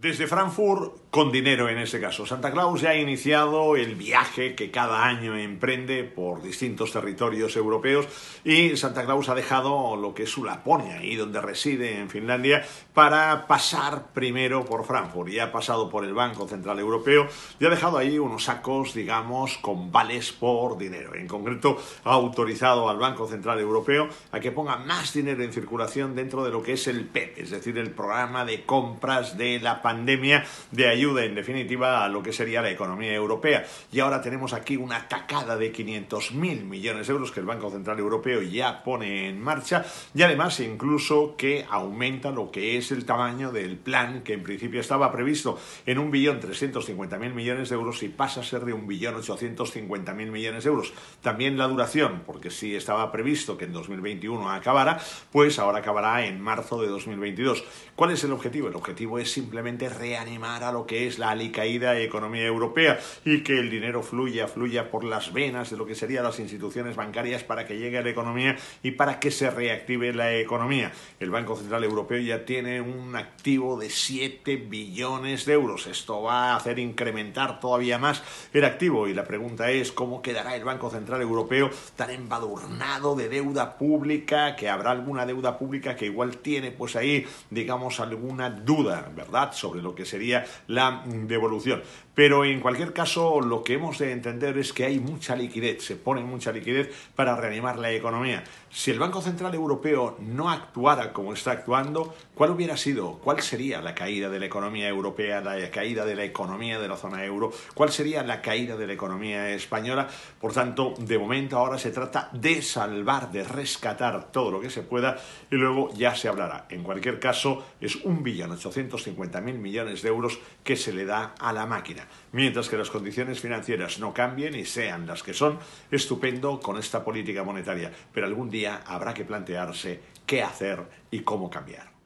Desde Frankfurt, con dinero en este caso, Santa Claus ya ha iniciado el viaje que cada año emprende por distintos territorios europeos y Santa Claus ha dejado lo que es su Laponia, ahí donde reside en Finlandia, para pasar primero por Frankfurt. Y ha pasado por el Banco Central Europeo y ha dejado ahí unos sacos, digamos, con vales por dinero. En concreto, ha autorizado al Banco Central Europeo a que ponga más dinero en circulación dentro de lo que es el PEP, e es decir, el programa de compras de la pandemia de ayuda en definitiva a lo que sería la economía europea. Y ahora tenemos aquí una tacada de 500.000 millones de euros que el Banco Central Europeo ya pone en marcha y además incluso que aumenta lo que es el tamaño del plan que en principio estaba previsto en 1.350.000 millones de euros y pasa a ser de 1.850.000 millones de euros. También la duración, porque si estaba previsto que en 2021 acabara, pues ahora acabará en marzo de 2022. ¿Cuál es el objetivo? El objetivo es simplemente reanimar a lo que es la alicaída economía europea y que el dinero fluya, fluya por las venas de lo que serían las instituciones bancarias para que llegue a la economía y para que se reactive la economía. El Banco Central Europeo ya tiene un activo de 7 billones de euros. Esto va a hacer incrementar todavía más el activo y la pregunta es cómo quedará el Banco Central Europeo tan embadurnado de deuda pública, que habrá alguna deuda pública que igual tiene pues ahí, digamos, alguna duda, ¿verdad? sobre lo que sería la devolución. Pero en cualquier caso, lo que hemos de entender es que hay mucha liquidez, se pone mucha liquidez para reanimar la economía. Si el Banco Central Europeo no actuara como está actuando, ¿cuál hubiera sido? ¿Cuál sería la caída de la economía europea, la caída de la economía de la zona euro? ¿Cuál sería la caída de la economía española? Por tanto, de momento ahora se trata de salvar, de rescatar todo lo que se pueda y luego ya se hablará. En cualquier caso, es 1.850.000 millones de euros que se le da a la máquina. Mientras que las condiciones financieras no cambien y sean las que son, estupendo con esta política monetaria, pero algún día habrá que plantearse qué hacer y cómo cambiar.